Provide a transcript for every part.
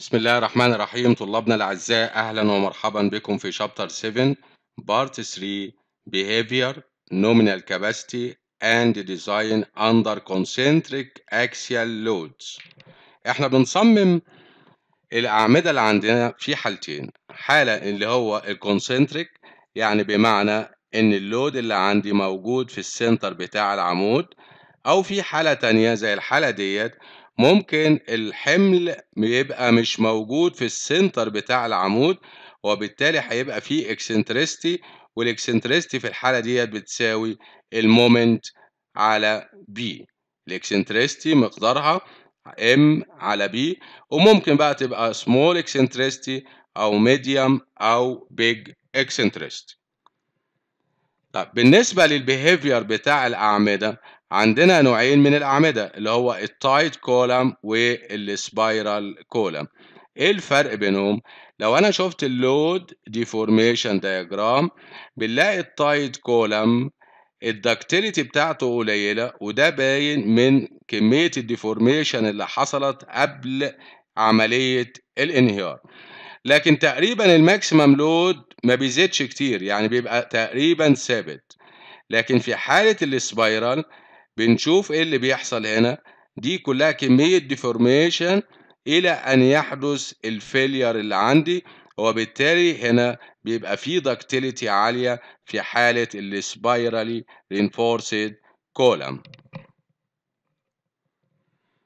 بسم الله الرحمن الرحيم طلابنا الأعزاء أهلا ومرحبا بكم في شابتر 7 بارت 3 Behavior Nominal Capacity and Design Under Concentric Axial Loads احنا بنصمم الأعمدة اللي عندنا في حالتين حالة اللي هو الكونسنتريك يعني بمعنى إن اللود اللي عندي موجود في السنتر بتاع العمود أو في حالة تانية زي الحالة ديت ممكن الحمل بيبقى مش موجود في السنتر بتاع العمود وبالتالي هيبقى فيه اكسنتريستي والاكسنتريستي في الحالة ديت بتساوي المومنت على بي الاكسنتريستي مقدارها ام على بي وممكن بقى تبقى سمول اكسنتريستي او ميديوم او بيج اكسنتريستي طب بالنسبة للبيهيفير بتاع الأعمدة عندنا نوعين من الأعمدة اللي هو التايت كولم والسبايرال كولم ايه الفرق بينهم لو انا شفت اللود ديفورميشن دياجرام بنلاقي التايت كولم الدكتيليتي بتاعته قليله وده باين من كميه الديفورميشن اللي حصلت قبل عمليه الانهيار لكن تقريبا الماكسيمم لود ما بيزيدش كتير يعني بيبقى تقريبا ثابت لكن في حاله السبايرال بنشوف ايه اللي بيحصل هنا دي كلها كمية ديفورميشن إلى أن يحدث الفيلير اللي عندي وبالتالي هنا بيبقى في دكتيليتي عالية في حالة السبايرالي reinforced كولم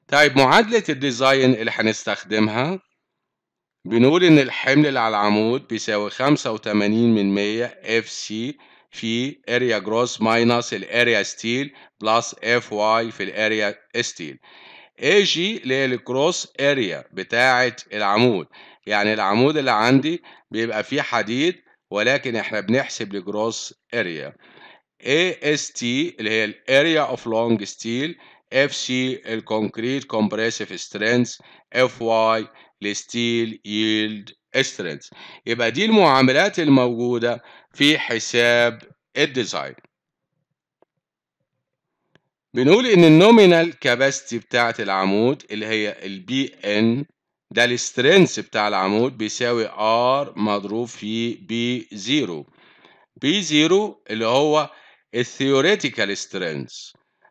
طيب معادلة الديزاين اللي هنستخدمها بنقول إن الحمل اللي على العمود بيساوي خمسة وتمانين من مية FC في اريا جروس ماينس الاريا ستيل بلس اف واي في الاريا ستيل اي جي اللي هي الكروس اريا بتاعه العمود يعني العمود اللي عندي بيبقى فيه حديد ولكن احنا بنحسب الجروس اريا اي اس تي اللي هي الاريا اوف لونج ستيل اف سي الكونكريت كومبريسيف سترينث اف واي الستيل ييلد strings يبقى دي المعاملات الموجودة في حساب الديزاين بنقول ان النومينال كاباستي بتاعة العمود اللي هي البي ان ده السترينث بتاع العمود بيساوي ار مضروب في بي 0 بي 0 اللي هو الثيوريتيكال سترينث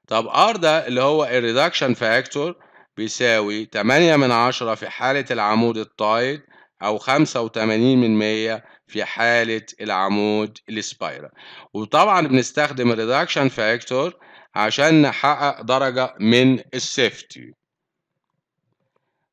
طب ار ده اللي هو الريدكشن فاكتور بيساوي 8 من 10 في حالة العمود الطايد أو 85 من 100 في حالة العمود السبايرال وطبعا بنستخدم الريدكشن فاكتور عشان نحقق درجة من السيفتي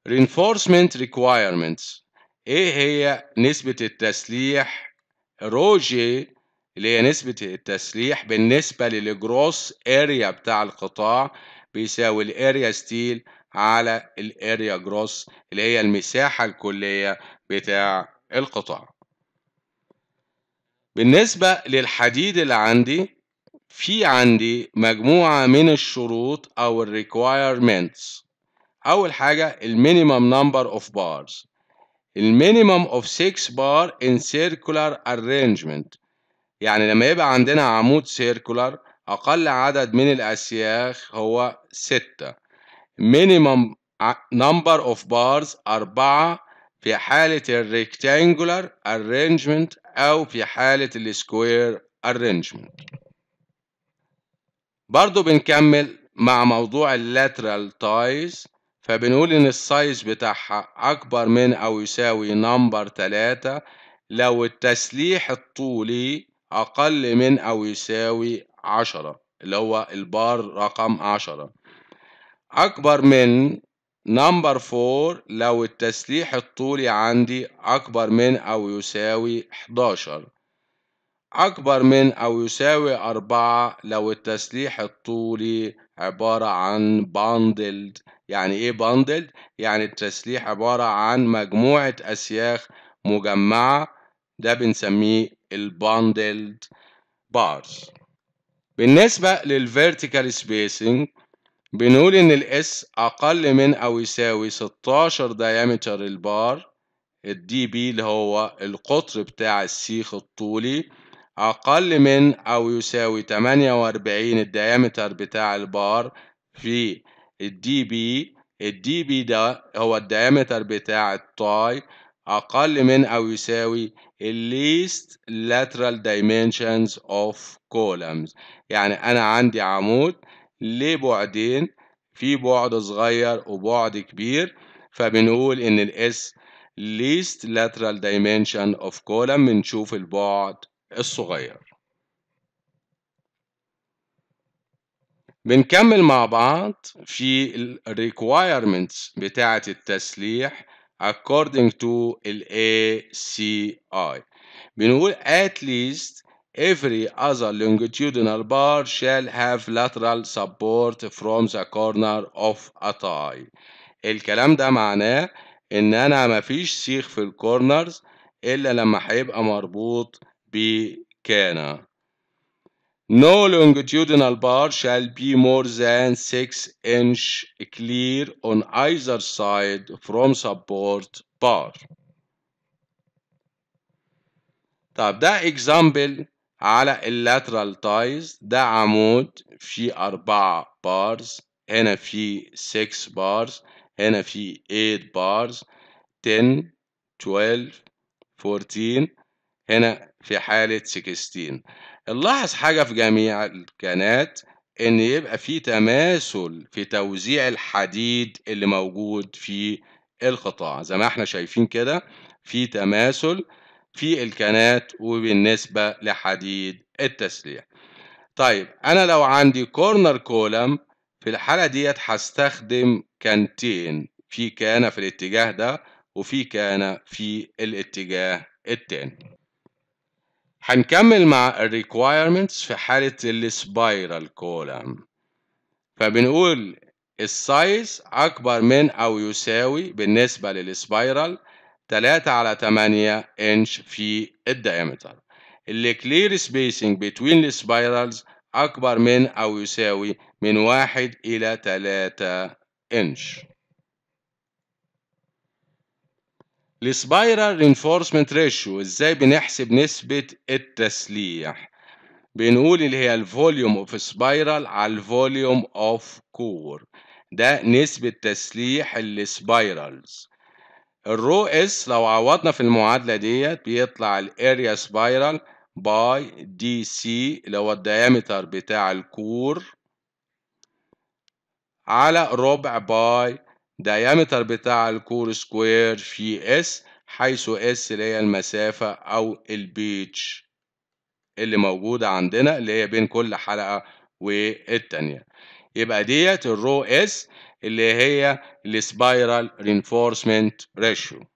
reinforcement requirements ايه هي نسبة التسليح رو جي اللي هي نسبة التسليح بالنسبة للجروس اريا بتاع القطاع بيساوي الاريا ستيل على الاريا جروس اللي هي المساحة الكلية بتاع القطاع بالنسبة للحديد اللي عندي في عندي مجموعة من الشروط أو ال requirements أول حاجة number of bars الـ minimum of 6 bar in circular arrangement يعني لما يبقى عندنا عمود circular أقل عدد من الأسياخ هو 6 minimum number of bars 4 في حالة الريكتانجولار arrangement أو في حالة السكوير arrangement برضو بنكمل مع موضوع اللاترال تايز فبنقول إن السايز بتاعها أكبر من أو يساوي نمبر تلاتة لو التسليح الطولي أقل من أو يساوي عشرة اللي هو البار رقم عشرة أكبر من نمبر فور لو التسليح الطولي عندي أكبر من أو يساوي 11 أكبر من أو يساوي 4 لو التسليح الطولي عبارة عن باندلد يعني إيه باندلد؟ يعني التسليح عبارة عن مجموعة أسياخ مجمعة ده بنسميه الباندلد بارز بالنسبة للفيرتيكال spacing بنقول إن الإس أقل من أو يساوي 16 ديامتر البار الدي بي اللي هو القطر بتاع السيخ الطولي أقل من أو يساوي 48 الديامتر بتاع البار في الدي بي الدي بي ده هو الديامتر بتاع الطاي أقل من أو يساوي least lateral dimensions of columns يعني أنا عندي عمود لبعدين في بعد صغير وبعد كبير فبنقول ان الاس least lateral dimension of column بنشوف البعد الصغير بنكمل مع بعض في ال requirements بتاعة التسليح according to ال ACI بنقول at least Every other longitudinal bar shall have lateral support from the corner of a tie. الكلام ده معناه ان انا مفيش سيخ في الكورنرز الا لما هيبقى مربوط بكانة. No longitudinal bar shall be more than 6 inch clear on either side from support bar. طب ده example على اللاترال تايز ده عمود فيه أربعة بارز هنا في 6 بارز هنا في 8 بارز 10 12 14 هنا في حالة 16 نلاحظ حاجة في جميع الكنات إن يبقى في تماثل في توزيع الحديد اللي موجود في القطاع زي ما احنا شايفين كده في تماثل في الكنات وبالنسبة لحديد التسليح طيب أنا لو عندي كورنر كولم في الحالة ديت هستخدم كانتين في كانة في الاتجاه ده وفي كانة في الاتجاه التاني هنكمل مع الريكوايرمنتس في حالة السبايرال كولم فبنقول السايز أكبر من أو يساوي بالنسبة للسبايرال 3 على 8 انش في الدايمتر الكلير سبيسنج بين السبايرالز أكبر من أو يساوي من 1 إلى 3 انش السبايرال رينفورسمنت ريشيو ازاي بنحسب نسبة التسليح بنقول اللي هي الفوليوم اوف سبايرال على الفوليوم اوف كور ده نسبة تسليح السبايرالز الرو اس لو عوضنا في المعادلة ديت بيطلع الاريا سبايرال باي دي سي اللي هو الديامتر بتاع الكور على ربع باي ديامتر بتاع الكور سكوير في اس حيث اس اللي هي المسافة أو البيتش اللي موجودة عندنا اللي هي بين كل حلقة والتانية يبقى ديت الرو اس اللي هي السبايرال رينفورسمنت ريشيو